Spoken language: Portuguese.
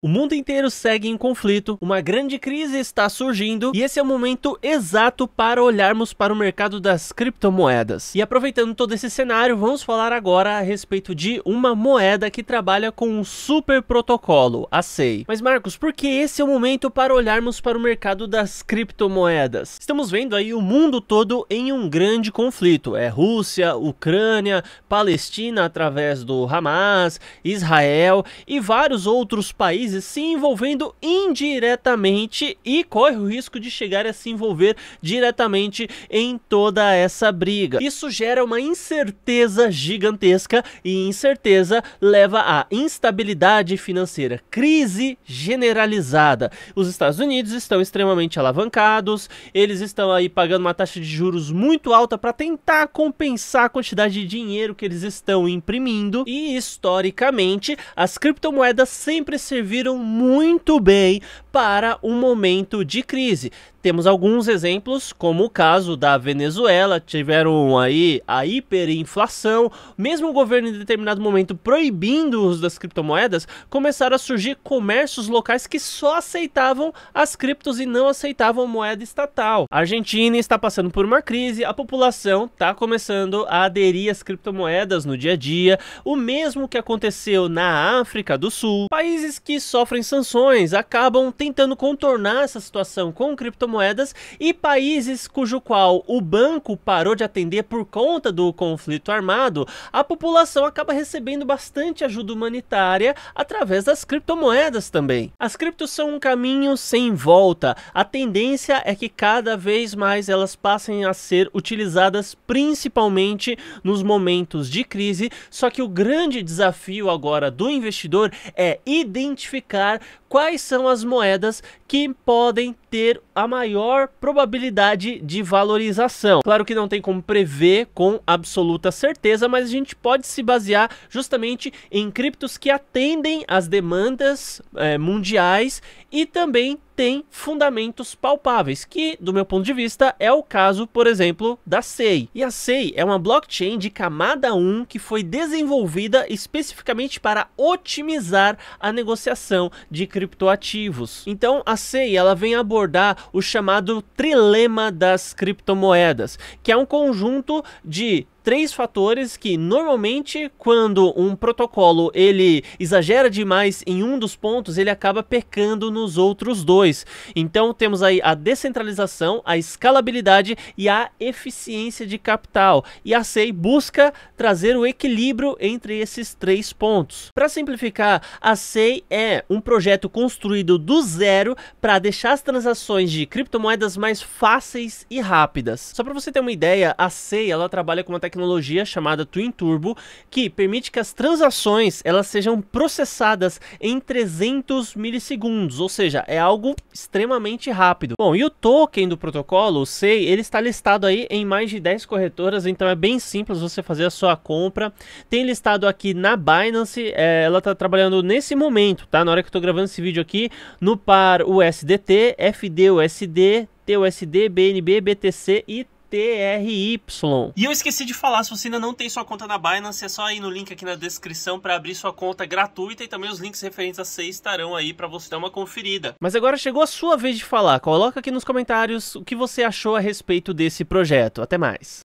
O mundo inteiro segue em conflito, uma grande crise está surgindo e esse é o momento exato para olharmos para o mercado das criptomoedas. E aproveitando todo esse cenário, vamos falar agora a respeito de uma moeda que trabalha com um super protocolo, a SEI. Mas Marcos, por que esse é o momento para olharmos para o mercado das criptomoedas? Estamos vendo aí o mundo todo em um grande conflito. É Rússia, Ucrânia, Palestina através do Hamas, Israel e vários outros países países se envolvendo indiretamente e corre o risco de chegar a se envolver diretamente em toda essa briga. Isso gera uma incerteza gigantesca e incerteza leva a instabilidade financeira, crise generalizada. Os Estados Unidos estão extremamente alavancados, eles estão aí pagando uma taxa de juros muito alta para tentar compensar a quantidade de dinheiro que eles estão imprimindo e historicamente as criptomoedas sempre serviram serviram muito bem para um momento de crise. Temos alguns exemplos, como o caso da Venezuela, tiveram aí a hiperinflação, mesmo o governo em determinado momento proibindo o uso das criptomoedas, começaram a surgir comércios locais que só aceitavam as criptos e não aceitavam moeda estatal. A Argentina está passando por uma crise, a população está começando a aderir às criptomoedas no dia a dia, o mesmo que aconteceu na África do Sul. Países que sofrem sanções acabam tentando contornar essa situação com criptomoedas criptomoedas e países cujo qual o banco parou de atender por conta do conflito armado, a população acaba recebendo bastante ajuda humanitária através das criptomoedas também. As criptos são um caminho sem volta. A tendência é que cada vez mais elas passem a ser utilizadas principalmente nos momentos de crise, só que o grande desafio agora do investidor é identificar quais são as moedas que podem ter a maior maior probabilidade de valorização. Claro que não tem como prever com absoluta certeza, mas a gente pode se basear justamente em criptos que atendem às demandas é, mundiais e também tem fundamentos palpáveis, que, do meu ponto de vista, é o caso, por exemplo, da SEI. E a SEI é uma blockchain de camada 1 que foi desenvolvida especificamente para otimizar a negociação de criptoativos. Então, a SEI ela vem abordar o chamado trilema das criptomoedas, que é um conjunto de três fatores que normalmente quando um protocolo ele exagera demais em um dos pontos, ele acaba pecando nos outros dois. Então temos aí a descentralização, a escalabilidade e a eficiência de capital. E a Sei busca trazer o equilíbrio entre esses três pontos. Para simplificar, a Sei é um projeto construído do zero para deixar as transações de criptomoedas mais fáceis e rápidas. Só para você ter uma ideia, a Sei ela trabalha com uma tecnologia tecnologia chamada Twin Turbo que permite que as transações elas sejam processadas em 300 milissegundos, ou seja, é algo extremamente rápido. Bom, e o token do protocolo, o SEI, ele está listado aí em mais de 10 corretoras, então é bem simples você fazer a sua compra. Tem listado aqui na Binance, é, ela está trabalhando nesse momento, tá? Na hora que eu estou gravando esse vídeo aqui, no par USDT, FDUSD, TUSD, BNB, BTC e TRY. E eu esqueci de falar, se você ainda não tem sua conta na Binance, é só ir no link aqui na descrição para abrir sua conta gratuita e também os links referentes a C estarão aí para você dar uma conferida. Mas agora chegou a sua vez de falar. Coloca aqui nos comentários o que você achou a respeito desse projeto. Até mais.